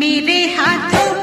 मेरे हाथों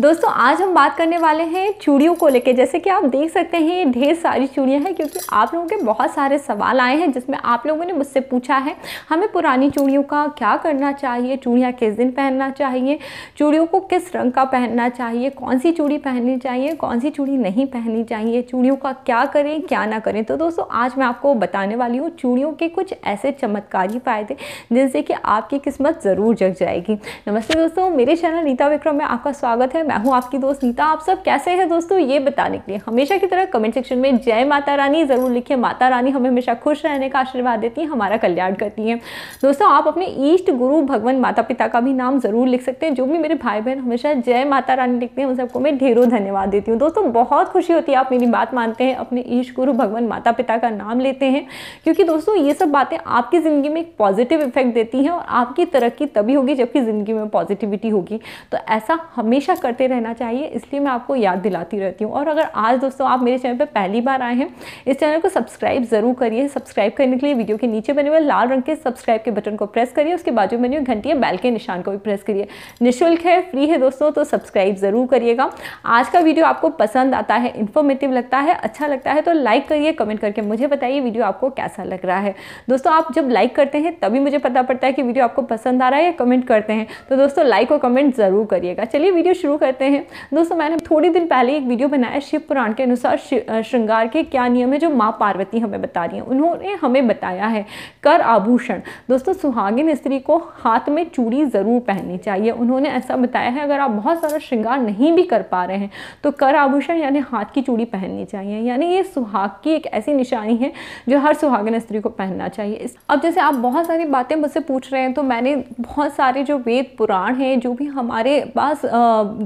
दोस्तों आज हम बात करने वाले हैं चूड़ियों को लेके जैसे कि आप देख सकते हैं ये ढेर सारी चूड़ियाँ हैं क्योंकि आप लोगों के बहुत सारे सवाल आए हैं जिसमें आप लोगों ने मुझसे पूछा है हमें पुरानी चूड़ियों का क्या करना चाहिए चूड़ियाँ किस दिन पहनना चाहिए चूड़ियों को किस रंग का पहनना चाहिए कौन सी चूड़ी पहननी चाहिए कौन सी चूड़ी नहीं पहननी चाहिए चूड़ियों का क्या करें क्या ना करें तो दोस्तों आज मैं आपको बताने वाली हूँ चूड़ियों के कुछ ऐसे चमत्कारी फ़ायदे जिनसे कि आपकी किस्मत ज़रूर जग जाएगी नमस्ते दोस्तों मेरे चैनल नीता विक्रम में आपका स्वागत है मैं हूँ आपकी दोस्त नीता आप सब कैसे हैं दोस्तों ये बताने के लिए हमेशा की तरह कमेंट सेक्शन में जय माता रानी ज़रूर लिखिए माता रानी हमें हमेशा खुश रहने का आशीर्वाद देती हैं हमारा कल्याण करती हैं दोस्तों आप अपने ईष्ट गुरु भगवान माता पिता का भी नाम ज़रूर लिख सकते हैं जो भी मेरे भाई बहन हमेशा जय माता रानी लिखते हैं उन सबको मैं ढेरों धन्यवाद देती हूँ दोस्तों बहुत खुशी होती है आप मेरी बात मानते हैं अपने ईष्ट गुरु भगवान माता पिता का नाम लेते हैं क्योंकि दोस्तों ये सब बातें आपकी ज़िंदगी में एक पॉजिटिव इफेक्ट देती हैं और आपकी तरक्की तभी होगी जबकि ज़िंदगी में पॉजिटिविटी होगी तो ऐसा हमेशा करते करते रहना चाहिए इसलिए मैं आपको याद दिलाती रहती हूँ और अगर आज दोस्तों आप मेरे चैनल पर पहली बार आए हैं इस चैनल को सब्सक्राइब ज़रूर करिए सब्सक्राइब करने के लिए वीडियो के नीचे बने हुए लाल रंग के सब्सक्राइब के बटन को प्रेस करिए उसके बाजू में घंटी बैल के निशान को भी प्रेस करिए निःशुल्क है फ्री है दोस्तों तो सब्सक्राइब ज़रूर करिएगा आज का वीडियो आपको पसंद आता है इन्फॉर्मेटिव लगता है अच्छा लगता है तो लाइक करिए कमेंट करके मुझे बताइए वीडियो आपको कैसा लग रहा है दोस्तों आप जब लाइक करते हैं तभी मुझे पता पड़ता है कि वीडियो आपको पसंद आ रहा है या कमेंट करते हैं तो दोस्तों लाइक और कमेंट ज़रूर करिएगा चलिए वीडियो शुरू कर करते हैं दोस्तों मैंने थोड़ी दिन पहले एक वीडियो बनाया शिव पुराण के अनुसार श्रृंगार के क्या नियम है जो माँ पार्वती हमें बता रही हैं उन्होंने हमें बताया है कर आभूषण दोस्तों सुहागिन स्त्री को हाथ में चूड़ी ज़रूर पहननी चाहिए उन्होंने ऐसा बताया है अगर आप बहुत सारा श्रृंगार नहीं भी कर पा रहे हैं तो कर आभूषण यानी हाथ की चूड़ी पहननी चाहिए यानी ये सुहाग की एक ऐसी निशानी है जो हर सुहागिन स्त्री को पहनना चाहिए अब जैसे आप बहुत सारी बातें मुझसे पूछ रहे हैं तो मैंने बहुत सारे जो वेद पुराण हैं जो भी हमारे पास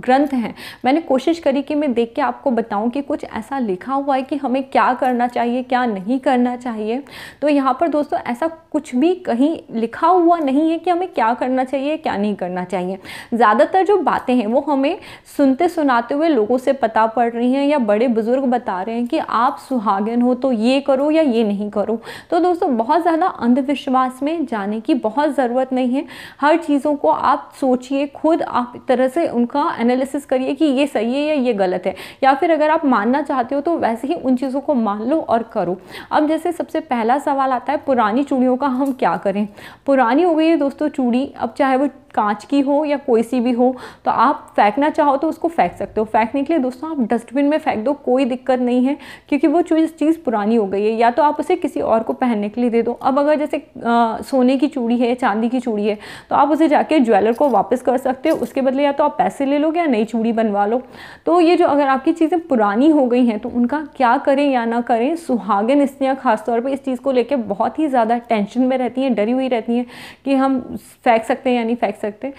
ग्रंथ ग्रंथ हैं मैंने कोशिश करी कि मैं देख के आपको बताऊं कि कुछ ऐसा लिखा हुआ है कि हमें क्या करना चाहिए क्या नहीं करना चाहिए तो यहाँ पर दोस्तों ऐसा कुछ भी कहीं लिखा हुआ नहीं है कि हमें क्या करना चाहिए क्या नहीं करना चाहिए ज़्यादातर जो बातें हैं वो हमें सुनते सुनाते हुए लोगों से पता पड़ रही हैं या बड़े बुज़ुर्ग बता रहे हैं कि आप सुहागन हो तो ये करो या ये नहीं करो तो दोस्तों बहुत ज़्यादा अंधविश्वास में जाने की बहुत ज़रूरत नहीं है हर चीज़ों को आप सोचिए खुद आप तरह से उनका एनालिस एनालिसिस करिए कि ये सही है या ये गलत है या फिर अगर आप मानना चाहते हो तो वैसे ही उन चीज़ों को मान लो और करो अब जैसे सबसे पहला सवाल आता है पुरानी चूड़ियों का हम क्या करें पुरानी हो गई है दोस्तों चूड़ी अब चाहे वो कांच की हो या कोई सी भी हो तो आप फेंकना चाहो तो उसको फेंक सकते हो फेंकने के लिए दोस्तों आप डस्टबिन में फेंक दो कोई दिक्कत नहीं है क्योंकि वो चीज़ चीज़ पुरानी हो गई है या तो आप उसे किसी और को पहनने के लिए दे दो अब अगर जैसे आ, सोने की चूड़ी है चांदी की चूड़ी है तो आप उसे जाके ज्वेलर को वापस कर सकते हो उसके बदले या तो आप पैसे ले लोगे या नई चूड़ी बनवा लो तो ये जो अगर आपकी चीज़ें पुरानी हो गई हैं तो उनका क्या करें या ना करें सुहागन स्त्रियाँ खासतौर पर इस चीज़ को लेकर बहुत ही ज़्यादा टेंशन में रहती हैं डरी हुई रहती हैं कि हम फेंक सकते हैं या नहीं फेंक सकते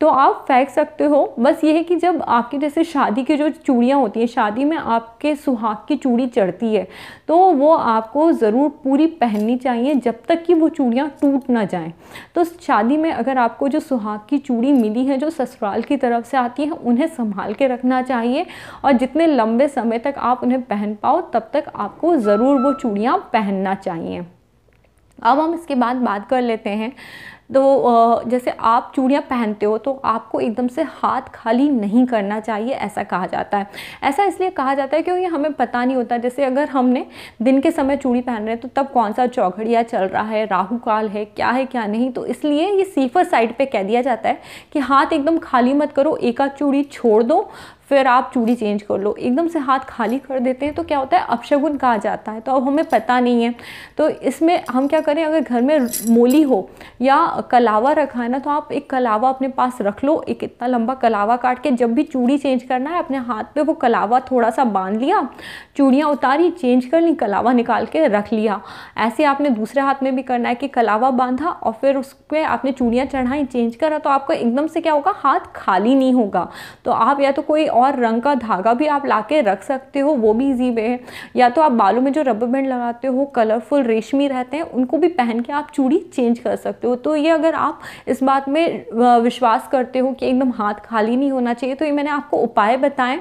तो आप फेंक सकते हो बस ये है कि जब आपकी जैसे शादी की जो चूड़ियाँ होती हैं शादी में आपके सुहाग की चूड़ी चढ़ती है तो वो आपको ज़रूर पूरी पहननी चाहिए जब तक कि वो चूड़ियाँ टूट ना जाएं तो शादी में अगर आपको जो सुहाग की चूड़ी मिली है जो ससुराल की तरफ से आती है उन्हें संभाल के रखना चाहिए और जितने लंबे समय तक आप उन्हें पहन पाओ तब तक आपको ज़रूर वो चूड़ियाँ पहनना चाहिए अब हम इसके बाद बात कर लेते हैं तो जैसे आप चूड़ियाँ पहनते हो तो आपको एकदम से हाथ खाली नहीं करना चाहिए ऐसा कहा जाता है ऐसा इसलिए कहा जाता है क्योंकि हमें पता नहीं होता जैसे अगर हमने दिन के समय चूड़ी पहन रहे हैं तो तब कौन सा चौघड़िया चल रहा है राहु काल है क्या है क्या नहीं तो इसलिए ये सीफर साइड पे कह दिया जाता है कि हाथ एकदम खाली मत करो एका चूड़ी छोड़ दो फिर आप चूड़ी चेंज कर लो एकदम से हाथ खाली कर देते हैं तो क्या होता है अपशगुन कहा जाता है तो अब हमें पता नहीं है तो इसमें हम क्या करें अगर घर में मोली हो या कलावा रखा है ना तो आप एक कलावा अपने पास रख लो एक इतना लंबा कलावा काट के जब भी चूड़ी चेंज करना है अपने हाथ पे वो कलावा थोड़ा सा बांध लिया चूड़ियाँ उतारी चेंज कर ली कलावा निकाल के रख लिया ऐसे आपने दूसरे हाथ में भी करना है कि कलावा बांधा और फिर उस पर आपने चूड़ियाँ चढ़ाई चेंज करा तो आपको एकदम से क्या होगा हाथ खाली नहीं होगा तो आप या तो कोई और रंग का धागा भी आप ला रख सकते हो वो भी ईजी वे है या तो आप बालों में जो रबर बैंड लगाते हो कलरफुल रेशमी रहते हैं उनको भी पहन के आप चूड़ी चेंज कर सकते हो तो ये अगर आप इस बात में विश्वास करते हो कि एकदम हाथ खाली नहीं होना चाहिए तो ये मैंने आपको उपाय बताएं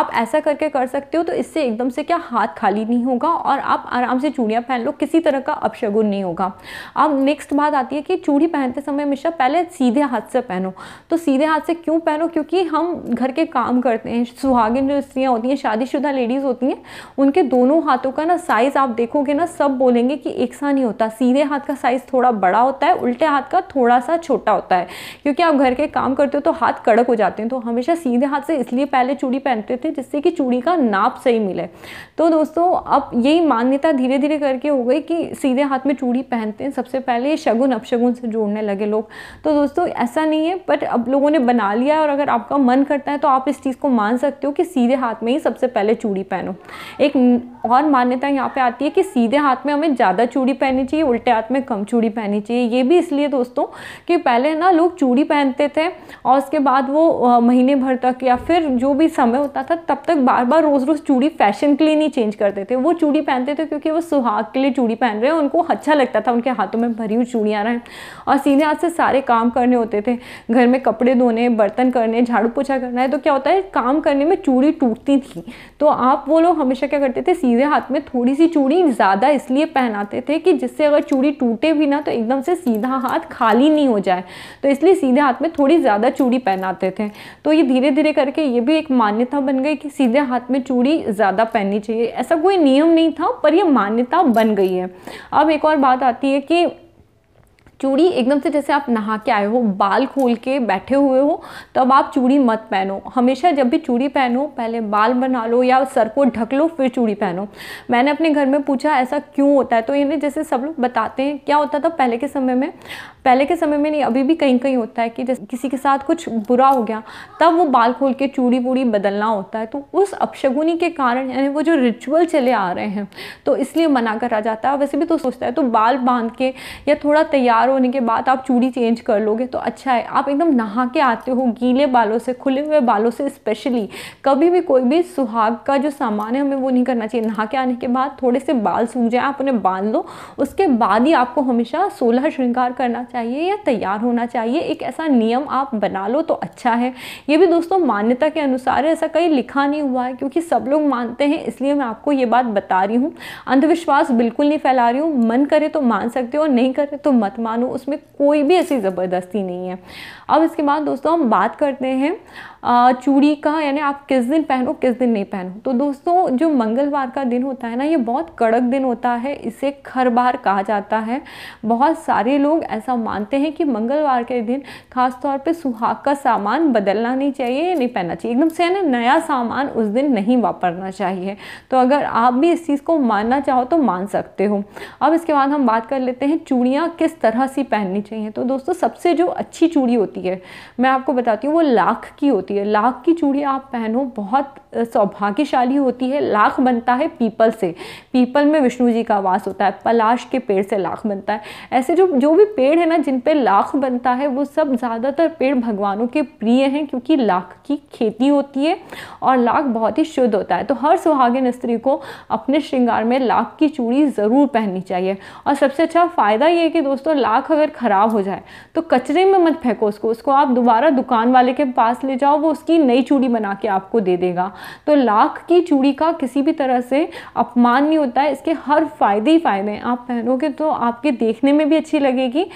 आप ऐसा करके कर सकते हो तो इससे एकदम से क्या हाथ खाली नहीं होगा और आप आराम से चूड़ियाँ पहन लो किसी तरह का अपशगुन नहीं होगा अब नेक्स्ट बात आती है कि चूड़ी पहनते समय हमेशा पहले सीधे हाथ से पहनो तो सीधे हाथ से क्यों पहनो क्योंकि हम घर के काम करते हैं सुहागिन जो स्त्रियाँ होती हैं शादीशुदा लेडीज़ होती हैं उनके दोनों हाथों का ना साइज़ आप देखोगे ना सब बोलेंगे कि एक सा नहीं होता सीधे हाथ का साइज़ थोड़ा बड़ा होता है उल्टे हाथ हाथ का थोड़ा सा छोटा होता है क्योंकि आप घर के काम करते हो तो हाथ कड़क हो जाते हैं तो हमेशा सीधे हाथ से इसलिए पहले चूड़ी पहनते थे जिससे कि चूड़ी का नाप सही मिले तो दोस्तों अब यही मान्यता धीरे धीरे करके हो गई कि सीधे हाथ में चूड़ी पहनते हैं सबसे पहले शगुन अपशगुन से जोड़ने लगे लोग तो दोस्तों ऐसा नहीं है बट अब लोगों ने बना लिया और अगर आपका मन करता है तो आप इस चीज़ को मान सकते हो कि सीधे हाथ में ही सबसे पहले चूड़ी पहनो एक और मान्यता यहाँ पे आती है कि सीधे हाथ में हमें ज़्यादा चूड़ी पहननी चाहिए उल्टे हाथ में कम चूड़ी पहननी चाहिए ये भी इसलिए दोस्तों कि पहले ना लोग चूड़ी पहनते थे और उसके बाद वो महीने भर तक या फिर जो भी समय होता था तब तक बार बार रोज़ रोज़ चूड़ी फैशन के लिए नहीं चेंज करते थे वो चूड़ी पहनते थे क्योंकि वो सुहाग के लिए चूड़ी पहन रहे हैं उनको अच्छा लगता था उनके हाथों में भरी हुई चूड़ियाँ रहें और सीधे हाथ से सारे काम करने होते थे घर में कपड़े धोने बर्तन करने झाड़ू पोछा करना है तो क्या होता है काम करने में चूड़ी टूटती थी तो आप वो लोग हमेशा क्या करते थे सीधे हाथ में थोड़ी सी चूड़ी ज़्यादा इसलिए पहनाते थे कि जिससे अगर चूड़ी टूटे भी ना तो एकदम से सीधा हाथ हाथ खाली नहीं हो जाए तो इसलिए सीधे हाथ में थोड़ी ज़्यादा चूड़ी पहनाते थे तो ये धीरे धीरे करके ये भी एक मान्यता बन गई कि सीधे हाथ में चूड़ी ज़्यादा पहननी चाहिए ऐसा कोई नियम नहीं था पर यह मान्यता बन गई है अब एक और बात आती है कि चूड़ी एकदम से जैसे आप नहा के आए हो बाल खोल के बैठे हुए हो तब आप चूड़ी मत पहनो हमेशा जब भी चूड़ी पहनो पहले बाल बना लो या सर को ढक लो फिर चूड़ी पहनो मैंने अपने घर में पूछा ऐसा क्यों होता है तो इन्हें जैसे सब लोग बताते हैं क्या होता था पहले के समय में पहले के समय में नहीं अभी भी कहीं कहीं होता है कि जैसे किसी के साथ कुछ बुरा हो गया तब वो बाल खोल के चूड़ी वूड़ी बदलना होता है तो उस अपशगुनी के कारण यानी वो जो रिचुअल चले आ रहे हैं तो इसलिए मना करा जाता है वैसे भी तो सोचता है तो बाल बांध के या थोड़ा तैयार होने के बाद आप चूड़ी चेंज कर लोगे तो अच्छा है आप एकदम नहा के आते हो गीले बालों से खुले हुए बालों से स्पेशली कभी भी कोई भी सुहाग का जो सामान है हमें वो नहीं करना चाहिए नहा के आने के बाद थोड़े से बाल सूख जाए आप उन्हें बांध लो उसके बाद ही आपको हमेशा सोलह श्रृंगार करना चाहिए या तैयार होना चाहिए एक ऐसा नियम आप बना लो तो अच्छा है ये भी दोस्तों मान्यता के अनुसार ऐसा कहीं लिखा नहीं हुआ है क्योंकि सब लोग मानते हैं इसलिए मैं आपको ये बात बता रही हूँ अंधविश्वास बिल्कुल नहीं फैला रही हूँ मन करे तो मान सकते हो नहीं करे तो मत मानो मानो उसमें कोई भी ऐसी ज़बरदस्ती नहीं है अब इसके बाद दोस्तों हम बात करते हैं चूड़ी का यानी आप किस दिन पहनो किस दिन नहीं पहनो तो दोस्तों जो मंगलवार का दिन होता है ना ये बहुत कड़क दिन होता है इसे खरबार कहा जाता है बहुत सारे लोग ऐसा मानते हैं कि मंगलवार के दिन खासतौर पे सुहाग का सामान बदलना नहीं चाहिए या नहीं पहनना चाहिए एकदम से है ना नया सामान उस दिन नहीं वापरना चाहिए तो अगर आप भी इस चीज़ को मानना चाहो तो मान सकते हो अब इसके बाद हम बात कर लेते हैं चूड़ियाँ किस तरह तरह सी पहननी चाहिए तो दोस्तों सबसे जो अच्छी चूड़ी होती है मैं आपको बताती हूँ वो लाख की होती है लाख की चूड़ी आप पहनो बहुत सौभाग्यशाली होती है लाख बनता है पीपल से पीपल में विष्णु जी का वास होता है पलाश के पेड़ से लाख बनता है ऐसे जो जो भी पेड़ है ना जिन पर लाख बनता है वो सब ज़्यादातर पेड़ भगवानों के प्रिय हैं क्योंकि लाख की खेती होती है और लाख बहुत ही शुद्ध होता है तो हर सुहागिन स्त्री को अपने श्रृंगार में लाख की चूड़ी ज़रूर पहननी चाहिए और सबसे अच्छा फ़ायदा ये है कि दोस्तों लाख राख अगर ख़राब हो जाए तो कचरे में मत फेंको उसको उसको आप दोबारा दुकान वाले के पास ले जाओ वो उसकी नई चूड़ी बना के आपको दे देगा तो लाख की चूड़ी का किसी भी तरह से अपमान नहीं होता है इसके हर फ़ायदे ही फ़ायदे हैं आप पहनोगे तो आपके देखने में भी अच्छी लगेगी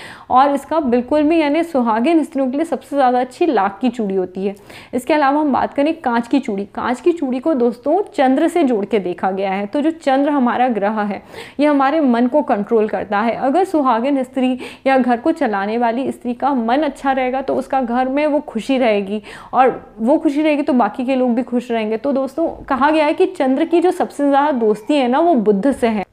और इसका बिल्कुल भी यानी सुहागिन स्त्रियों के लिए सबसे ज़्यादा अच्छी लाख की चूड़ी होती है इसके अलावा हम बात करें कांच की चूड़ी कांच की चूड़ी को दोस्तों चंद्र से जोड़ के देखा गया है तो जो चंद्र हमारा ग्रह है ये हमारे मन को कंट्रोल करता है अगर सुहागिन स्त्री या घर को चलाने वाली स्त्री का मन अच्छा रहेगा तो उसका घर में वो खुशी रहेगी और वो खुशी रहेगी तो बाकी के लोग भी खुश रहेंगे तो दोस्तों कहा गया है कि चंद्र की जो सबसे ज़्यादा दोस्ती है ना वो बुद्ध से है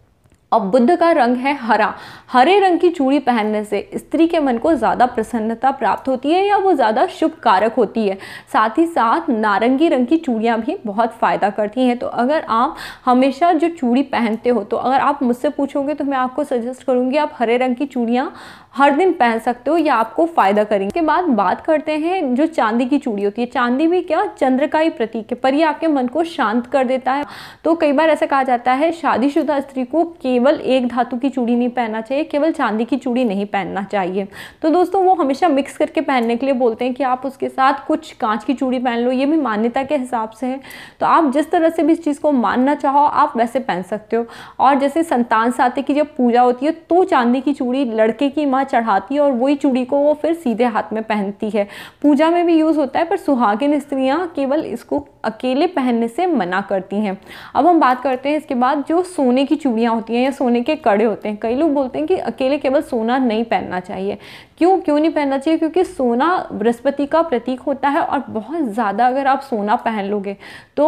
और बुद्ध का रंग है हरा हरे रंग की चूड़ी पहनने से स्त्री के मन को ज़्यादा प्रसन्नता प्राप्त होती है या वो ज़्यादा शुभ कारक होती है साथ ही साथ नारंगी रंग की चूड़ियाँ भी बहुत फ़ायदा करती हैं तो अगर आप हमेशा जो चूड़ी पहनते हो तो अगर आप मुझसे पूछोगे तो मैं आपको सजेस्ट करूँगी आप हरे रंग की चूड़ियाँ हर दिन पहन सकते हो या आपको फ़ायदा करेंगे इसके बाद बात करते हैं जो चांदी की चूड़ी होती है चांदी भी क्या चंद्र का ही प्रतीक है पर यह आपके मन को शांत कर देता है तो कई बार ऐसा कहा जाता है शादीशुदा स्त्री को केवल एक धातु की चूड़ी नहीं पहनना चाहिए केवल चांदी की चूड़ी नहीं पहनना चाहिए तो दोस्तों वो हमेशा मिक्स करके पहनने के लिए बोलते हैं कि आप उसके साथ कुछ कांच की चूड़ी पहन लो ये भी मान्यता के हिसाब से है तो आप जिस तरह से भी इस चीज़ को मानना चाहो आप वैसे पहन सकते हो और जैसे संतान साथी की जब पूजा होती है तो चांदी की चूड़ी लड़के की माँ वहाँ चढ़ाती है और वही चूड़ी को वो फिर सीधे हाथ में पहनती है पूजा में भी यूज़ होता है पर सुहागिन स्त्रियाँ केवल इसको अकेले पहनने से मना करती हैं अब हम बात करते हैं इसके बाद जो सोने की चूड़ियाँ होती हैं या सोने के कड़े होते हैं कई लोग बोलते हैं कि अकेले केवल सोना नहीं पहनना चाहिए क्यों क्यों नहीं पहनना चाहिए क्योंकि सोना बृहस्पति का प्रतीक होता है और बहुत ज़्यादा अगर आप सोना पहन लोगे तो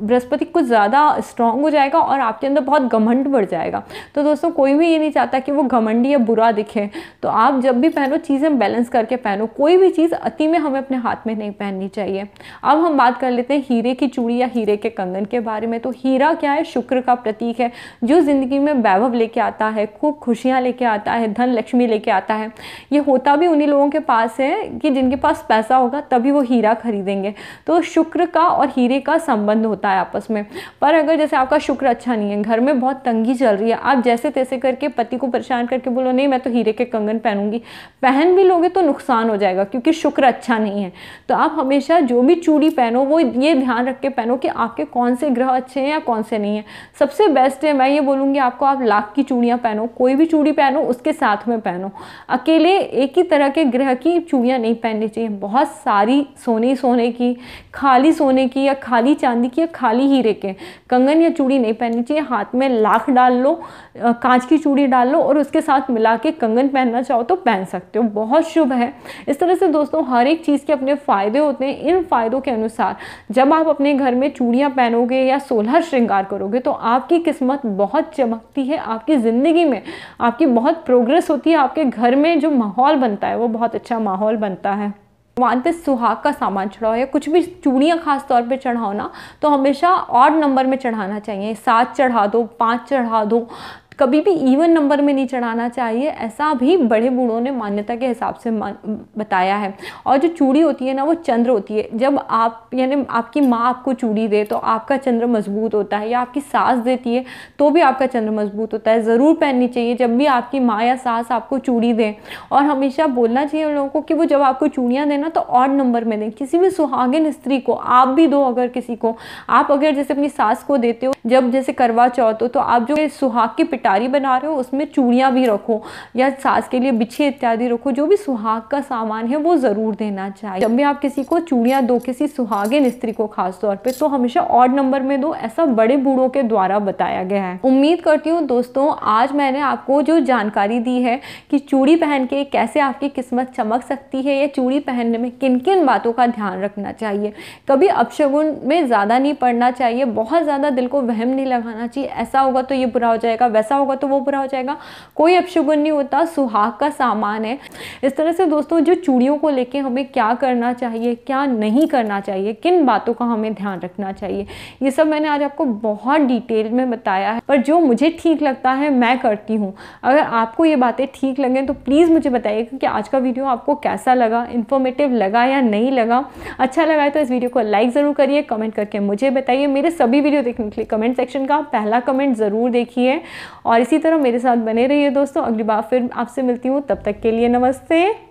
बृहस्पति कुछ ज़्यादा स्ट्रांग हो जाएगा और आपके अंदर बहुत घमंड बढ़ जाएगा तो दोस्तों कोई भी ये नहीं चाहता कि वो घमंडी या बुरा दिखे तो आप जब भी पहनो चीज़ें बैलेंस करके पहनो कोई भी चीज़ अति में हमें अपने हाथ में नहीं पहननी चाहिए अब हम बात कर लेते हैं हीरे की चूड़ी या हीरे के कंगन के बारे में तो हीरा क्या है शुक्र का प्रतीक है जो ज़िंदगी में वैभव लेके आता है खूब खुशियाँ लेके आता है धन लक्ष्मी लेके आता है ये होता भी उन्हीं लोगों के पास है कि जिनके पास पैसा होगा तभी वो हीरा खरीदेंगे तो शुक्र का और हीरे का संबंध होता है आपस में पर अगर जैसे आपका शुक्र अच्छा नहीं है घर में बहुत तंगी चल रही है आप जैसे तैसे करके पति को परेशान करके बोलो नहीं मैं तो हीरे के कंगन पहनूंगी पहन भी लोगे तो नुकसान हो जाएगा क्योंकि शुक्र अच्छा नहीं है तो आप हमेशा जो भी चूड़ी पहनो वो ये ध्यान रख के पहनो कि आपके कौन से ग्रह अच्छे हैं या कौन से नहीं हैं सबसे बेस्ट है मैं ये बोलूँगी आपको आप लाख की चूड़ियाँ पहनो कोई भी चूड़ी पहनो उसके साथ में पहनो अकेले एक ही तरह के ग्रह की चूड़ियाँ नहीं पहननी चाहिए बहुत सारी सोने सोने की खाली सोने की या खाली चांदी की या खाली हीरे के कंगन या चूड़ी नहीं पहननी चाहिए हाथ में लाख डाल लो कांच की चूड़ी डाल लो और उसके साथ मिला के कंगन पहनना चाहो तो पहन सकते हो बहुत शुभ है इस तरह से दोस्तों हर एक चीज़ के अपने फ़ायदे होते हैं इन फ़ायदों के अनुसार जब आप अपने घर में चूड़ियाँ पहनोगे या सोलह श्रृंगार करोगे तो आपकी किस्मत बहुत चमकती है आपकी ज़िंदगी में आपकी बहुत प्रोग्रेस होती है आपके घर में जो माहौल बनता है वो बहुत अच्छा माहौल बनता है भगवान पे सुहाग का सामान चढ़ाओ या कुछ भी चूड़ियाँ खास तौर पे चढ़ाओ ना तो हमेशा और नंबर में चढ़ाना चाहिए सात चढ़ा दो पाँच चढ़ा दो कभी भी इवन नंबर में नहीं चढ़ाना चाहिए ऐसा भी बड़े बूढ़ों ने मान्यता के हिसाब से बताया है और जो चूड़ी होती है ना वो चंद्र होती है जब आप यानी आपकी माँ आपको चूड़ी दे तो आपका चंद्र मजबूत होता है या आपकी सास देती है तो भी आपका चंद्र मजबूत होता है ज़रूर पहननी चाहिए जब भी आपकी माँ या सास आपको चूड़ी दें और हमेशा बोलना चाहिए उन लोगों को कि वो जब आपको चूड़ियाँ देना तो ऑड नंबर में दें किसी भी सुहागिन स्त्री को आप भी दो अगर किसी को आप अगर जैसे अपनी सास को देते हो जब जैसे करवा चौथ हो तो आप जो सुहाग की पिटारी बना रहे हो उसमें चूड़ियाँ भी रखो या सास के लिए बिछे इत्यादि रखो जो भी सुहाग का सामान है वो ज़रूर देना चाहिए जब भी आप किसी को चूड़ियाँ दो किसी सुहागिन स्त्री को खास तौर पर तो हमेशा ऑड नंबर में दो ऐसा बड़े बूढ़ों के द्वारा बताया गया है उम्मीद करती हूँ दोस्तों आज मैंने आपको जो जानकारी दी है कि चूड़ी पहन के कैसे आपकी किस्मत चमक सकती है या चूड़ी पहनने में किन किन बातों का ध्यान रखना चाहिए कभी अपशगुन में ज़्यादा नहीं पड़ना चाहिए बहुत ज़्यादा दिल को वह महम नहीं लगाना चाहिए ऐसा होगा तो ये बुरा हो जाएगा वैसा होगा तो वो बुरा हो जाएगा कोई अपशुगन नहीं होता सुहाग का सामान है इस तरह से दोस्तों जो चूड़ियों को लेके हमें क्या करना चाहिए क्या नहीं करना चाहिए किन बातों का हमें ध्यान रखना चाहिए ये सब मैंने आज आपको बहुत डिटेल में बताया है पर जो मुझे ठीक लगता है मैं करती हूँ अगर आपको ये बातें ठीक लगें तो प्लीज़ मुझे बताइएगा कि आज का वीडियो आपको कैसा लगा इन्फॉर्मेटिव लगा या नहीं लगा अच्छा लगा तो इस वीडियो को लाइक ज़रूर करिए कमेंट करके मुझे बताइए मेरे सभी वीडियो देखने के लिए कमेंट सेक्शन का पहला कमेंट ज़रूर देखिए और इसी तरह मेरे साथ बने रहिए दोस्तों अगली बार फिर आपसे मिलती हूँ तब तक के लिए नमस्ते